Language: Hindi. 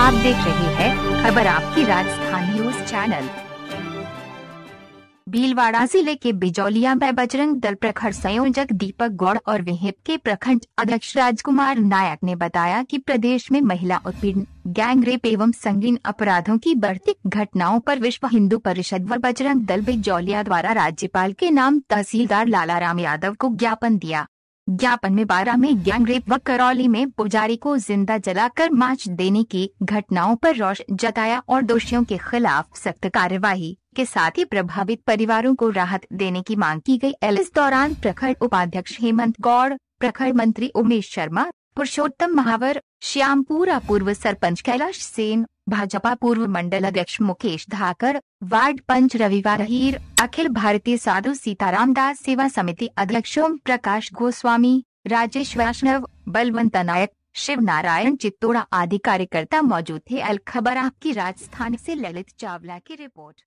आप देख रहे हैं खबर आपकी राजस्थान न्यूज चैनल भीलवाड़ा जिले के बिजौलिया में बजरंग दल प्रखंड संयोजक दीपक गौड़ और विहिप के प्रखंड अध्यक्ष राजकुमार नायक ने बताया कि प्रदेश में महिला उत्पीड़न गैंग रेप एवं संगीन अपराधों की बढ़ती घटनाओं पर विश्व हिंदू परिषद व बजरंग दल बिजौलिया द्वारा राज्यपाल के नाम तहसीलदार लालाराम यादव को ज्ञापन दिया ज्ञापन में बारह में गैंगरेप रेप व करौली में पुजारी को जिंदा जलाकर मार्च देने की घटनाओं पर रोष जताया और दोषियों के खिलाफ सख्त कार्यवाही के साथ ही प्रभावित परिवारों को राहत देने की मांग की गई। इस दौरान प्रखंड उपाध्यक्ष हेमंत गौड़ प्रखंड मंत्री उमेश शर्मा पुरुषोत्तम महावर श्यामपुरा पूर्व सरपंच कैलाश सेन भाजपा पूर्व मंडल अध्यक्ष मुकेश धाकर वार्ड पंच रविवार हीर अखिल भारतीय साधु सीताराम दास सेवा समिति अध्यक्ष ओम प्रकाश गोस्वामी राजेश वैष्णव बलवंत नायक शिव नारायण चित्तौड़ा आदि कार्यकर्ता मौजूद थे अलखबर आपकी राजस्थान से ललित चावला की रिपोर्ट